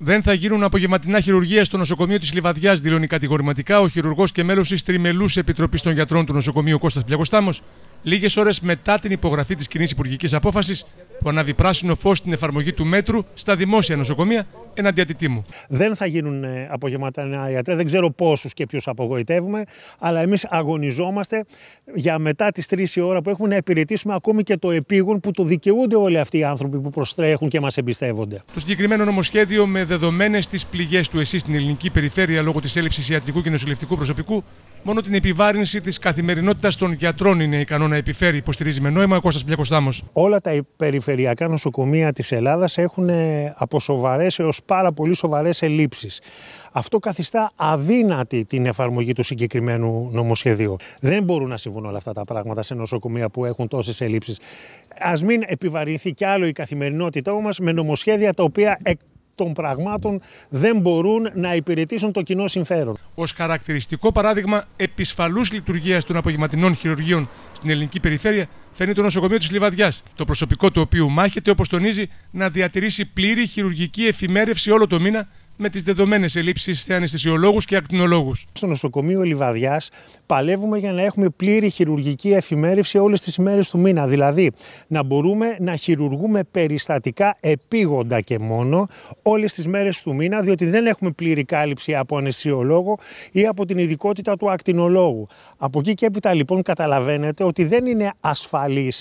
Δεν θα γίνουν απογευματινά χειρουργία στο νοσοκομείο της Λιβαδιάς, δηλώνει κατηγορηματικά ο χειρουργός και μέλος της Τριμελούς Επιτροπής των Γιατρών του Νοσοκομείου Κώστας Πλιακοστάμος, λίγες ώρες μετά την υπογραφή της κοινής υπουργικής απόφασης που αναδιπράσινο φως στην εφαρμογή του μέτρου στα δημόσια νοσοκομεία εναντί μου. Δεν θα γίνουν ε, απογεμάτα νέα ιατρέ, δεν ξέρω πόσους και ποιους απογοητεύουμε, αλλά εμείς αγωνιζόμαστε για μετά τις 3 η ώρα που έχουμε να υπηρετήσουμε ακόμη και το επίγον που το δικαιούνται όλοι αυτοί οι άνθρωποι που προστρέχουν και μας εμπιστεύονται. Το συγκεκριμένο νομοσχέδιο με δεδομένες τις πληγές του ΕΣΥ στην ελληνική περιφέρεια λόγω της έλλειψης ιατρικού και νοσηλευτικού προσωπικού, μόνο την επιβάρυνση της καθημερινότητας των γιατρών είναι ικανό να επιφέρει, υποστηρίζει με νόημα ο Κώστας Όλα τα περιφερειακά νοσοκομεία της Ελλάδας έχουν ε, από σοβαρές έως πάρα πολύ σοβαρές ελλείψεις. Αυτό καθιστά αδύνατη την εφαρμογή του συγκεκριμένου νομοσχεδίου. Δεν μπορούν να συμβούν όλα αυτά τα πράγματα σε νοσοκομεία που έχουν τόσες ελλείψεις. Ας μην επιβαρυνθεί κι άλλο η καθημερινότητά μας με νομοσχέδια τα οποία εκ των πραγμάτων δεν μπορούν να υπηρετήσουν το κοινό συμφέρον. Ως χαρακτηριστικό παράδειγμα επισφαλούς λειτουργίας των απογευματινών χειρουργείων στην ελληνική περιφέρεια, φέρνει το νοσοκομείο της Λιβαδιάς. Το προσωπικό του οποίου μάχεται, όπως τονίζει, να διατηρήσει πλήρη χειρουργική εφημέρευση όλο το μήνα με τις δεδομένες ελλείψεις σε αναισθησιολόγους και ακτινολόγους. Στο νοσοκομείο Λιβαδιάς παλεύουμε για να έχουμε πλήρη χειρουργική εφημέρευση όλες τις μέρε του μήνα. Δηλαδή να μπορούμε να χειρουργούμε περιστατικά επίγοντα και μόνο όλες τις μέρες του μήνα, διότι δεν έχουμε πλήρη κάλυψη από αναισθησιολόγο ή από την ειδικότητα του ακτινολόγου. Από εκεί και έπειτα λοιπόν καταλαβαίνετε ότι δεν είναι ασφαλής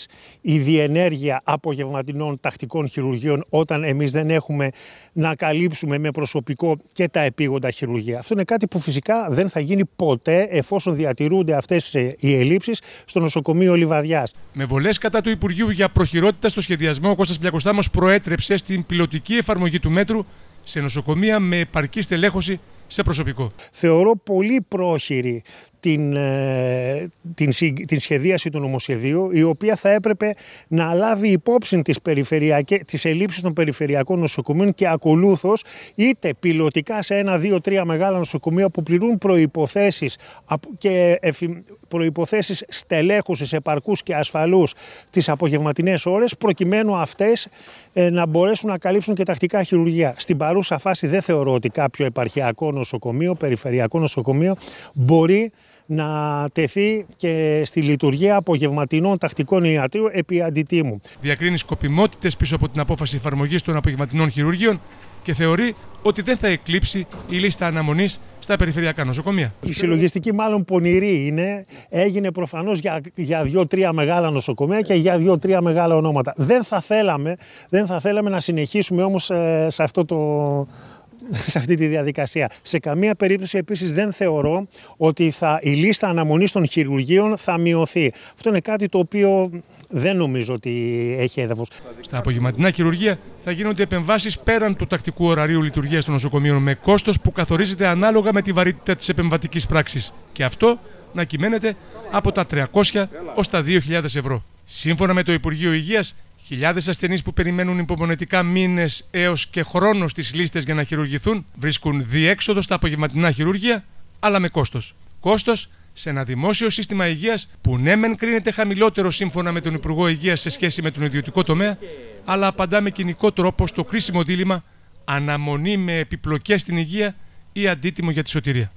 η διενέργεια απογευματινών τακτικών χειρουργείων όταν εμείς δεν έχουμε να καλύψουμε με προσωπικό προσωπικό και τα επίγοντα χειρουργία. Αυτό είναι κάτι που φυσικά δεν θα γίνει ποτέ εφόσον διατηρούνται αυτές ε, οι ελλείψεις στο νοσοκομείο Λιβαδιάς. Με βολές κατά του Υπουργείου για προχειρότητα στο σχεδιασμό, ο Κώστας Πλιακοστάμος προέτρεψε στην πιλωτική εφαρμογή του μέτρου σε νοσοκομεία με επαρκή στελέχωση σε προσωπικό. Θεωρώ πολύ πρόχειρη την, ε, την, την σχεδίαση του νομοσχεδίου, η οποία θα έπρεπε να λάβει υπόψη τις, τις ελλείψεις των περιφερειακών νοσοκομείων και ακολούθως είτε πιλωτικά σε ένα, δύο, τρία μεγάλα νοσοκομεία που πληρούν προϋποθέσεις και προϋποθέσεις στελέχουσης επαρκούς και ασφαλούς τις απογευματινές ώρες προκειμένου αυτές ε, να μπορέσουν να καλύψουν και τακτικά χειρουργία. Στην παρούσα φάση δεν θεωρώ ότι κάποιο επαρχιακό νοσοκομείο, περιφερειακό νοσοκομείο μπορεί να τεθεί και στη λειτουργία απογευματινών τακτικών ιατρείων επί αντιτίμου. Διακρίνει σκοπιμότητες πίσω από την απόφαση εφαρμογής των απογευματινών χειρουργείων και θεωρεί ότι δεν θα εκλείψει η λίστα αναμονής στα περιφερειακά νοσοκομεία. Η συλλογιστική, μάλλον πονηρή είναι. Έγινε προφανώς για, για δύο-τρία μεγάλα νοσοκομεία και για δύο-τρία μεγάλα ονόματα. Δεν θα θέλαμε, δεν θα θέλαμε να συνεχίσουμε όμως ε, σε αυτό το, σε αυτή τη διαδικασία. Σε καμία περίπτωση επίσης, δεν θεωρώ ότι θα, η λίστα αναμονής των χειρουργείων θα μειωθεί. Αυτό είναι κάτι το οποίο δεν νομίζω ότι έχει έδαφος. Στα απογευματινά χειρουργεία θα γίνονται επεμβάσεις πέραν του τακτικού ωραρίου λειτουργίας των νοσοκομείων με κόστος που καθορίζεται ανάλογα με τη βαρύτητα της επεμβατικής πράξης. Και αυτό να κυμαίνεται από τα 300 ως τα 2.000 ευρώ. Σύμφωνα με το Υπουργείο Υγείας. Χιλιάδες ασθενείς που περιμένουν υπομονετικά μήνες έως και χρόνος στι λίστες για να χειρουργηθούν βρίσκουν διέξοδο στα απογευματινά χειρουργία, αλλά με κόστος. Κόστος σε ένα δημόσιο σύστημα υγείας που ναι, μεν κρίνεται χαμηλότερο σύμφωνα με τον Υπουργό Υγείας σε σχέση με τον ιδιωτικό τομέα, αλλά απαντά με κοινικό τρόπο στο κρίσιμο δίλημα αναμονή με επιπλοκές στην υγεία ή αντίτιμο για τη σωτηρία.